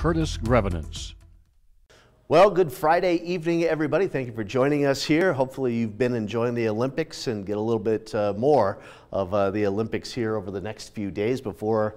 Curtis Grevenance. Well, good Friday evening, everybody. Thank you for joining us here. Hopefully, you've been enjoying the Olympics and get a little bit uh, more of uh, the Olympics here over the next few days before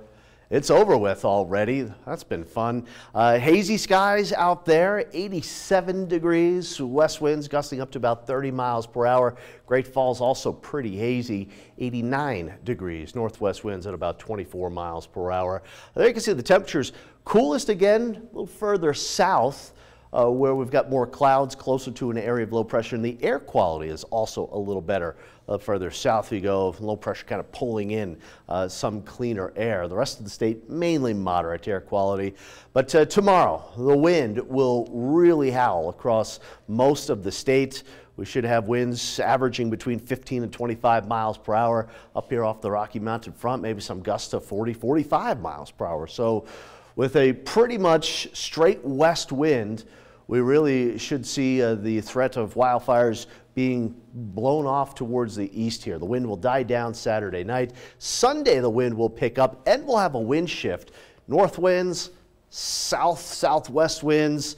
it's over with already. That's been fun. Uh, hazy skies out there, 87 degrees, west winds gusting up to about 30 miles per hour. Great Falls also pretty hazy, 89 degrees, northwest winds at about 24 miles per hour. There you can see the temperatures coolest again a little further south uh, where we've got more clouds closer to an area of low pressure, and the air quality is also a little better. Uh, further south you go, low pressure kind of pulling in uh, some cleaner air. The rest of the state, mainly moderate air quality. But uh, tomorrow, the wind will really howl across most of the state. We should have winds averaging between 15 and 25 miles per hour up here off the Rocky Mountain front, maybe some gusts of 40, 45 miles per hour. So with a pretty much straight west wind, we really should see uh, the threat of wildfires being blown off towards the east here. The wind will die down Saturday night. Sunday, the wind will pick up and we'll have a wind shift. North winds, south, southwest winds.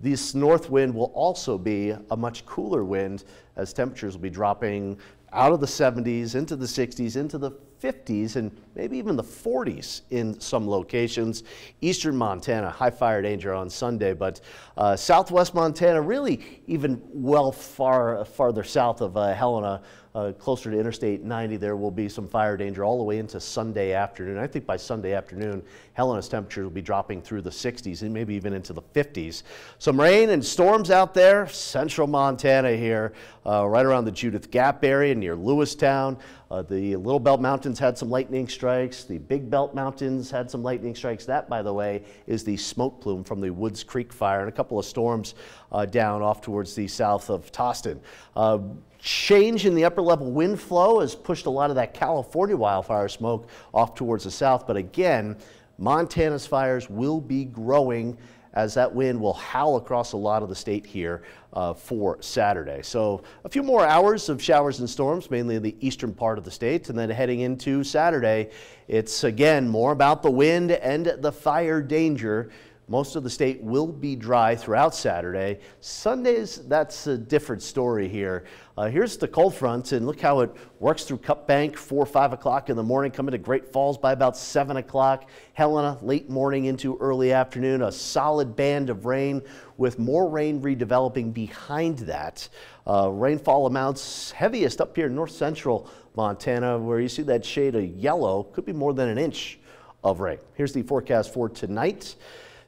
This north wind will also be a much cooler wind as temperatures will be dropping out of the 70s into the 60s into the 50s and maybe even the 40s in some locations. Eastern Montana, high fire danger on Sunday, but uh, southwest Montana, really even well far farther south of uh, Helena, uh, closer to Interstate 90, there will be some fire danger all the way into Sunday afternoon. I think by Sunday afternoon, Helena's temperatures will be dropping through the 60s and maybe even into the 50s. Some rain and storms out there, central Montana here, uh, right around the Judith Gap area near Lewistown, uh, the Little Belt Mountains Mountains had some lightning strikes. The Big Belt Mountains had some lightning strikes. That, by the way, is the smoke plume from the Woods Creek fire and a couple of storms uh, down off towards the south of Tostin. Uh, change in the upper level wind flow has pushed a lot of that California wildfire smoke off towards the south. But again, Montana's fires will be growing as that wind will howl across a lot of the state here uh, for Saturday. So a few more hours of showers and storms, mainly in the eastern part of the state, and then heading into Saturday, it's again more about the wind and the fire danger most of the state will be dry throughout Saturday. Sundays, that's a different story here. Uh, here's the cold front, and look how it works through Cup Bank, 4 5 o'clock in the morning, coming to Great Falls by about 7 o'clock. Helena, late morning into early afternoon, a solid band of rain with more rain redeveloping behind that. Uh, rainfall amounts heaviest up here in north central Montana, where you see that shade of yellow, could be more than an inch of rain. Here's the forecast for tonight.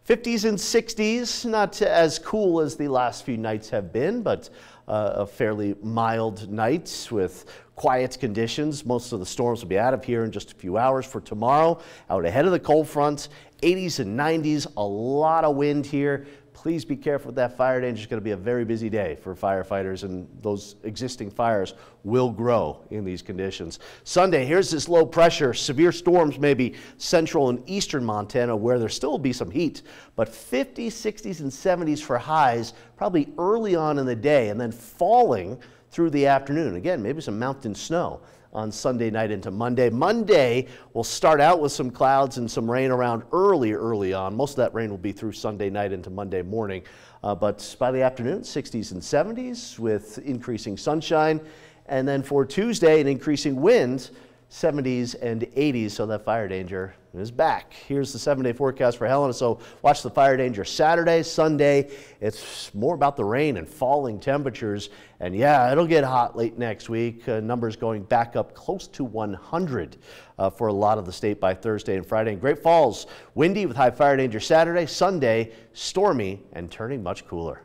50s and 60s, not as cool as the last few nights have been, but uh, a fairly mild night with quiet conditions. Most of the storms will be out of here in just a few hours for tomorrow. Out ahead of the cold front, 80s and 90s, a lot of wind here. Please be careful with that fire danger. It's going to be a very busy day for firefighters, and those existing fires will grow in these conditions. Sunday, here's this low pressure. Severe storms may be central and eastern Montana, where there still will be some heat, but 50s, 60s, and 70s for highs, probably early on in the day, and then falling through the afternoon. Again, maybe some mountain snow on Sunday night into Monday. Monday will start out with some clouds and some rain around early, early on. Most of that rain will be through Sunday night into Monday morning. Uh, but by the afternoon, 60s and 70s with increasing sunshine. And then for Tuesday, an increasing wind, 70s and 80s. So that fire danger and is back. Here's the seven day forecast for Helena. So watch the fire danger Saturday, Sunday. It's more about the rain and falling temperatures. And yeah, it'll get hot late next week. Uh, numbers going back up close to 100 uh, for a lot of the state by Thursday and Friday. And Great Falls, windy with high fire danger Saturday, Sunday, stormy and turning much cooler.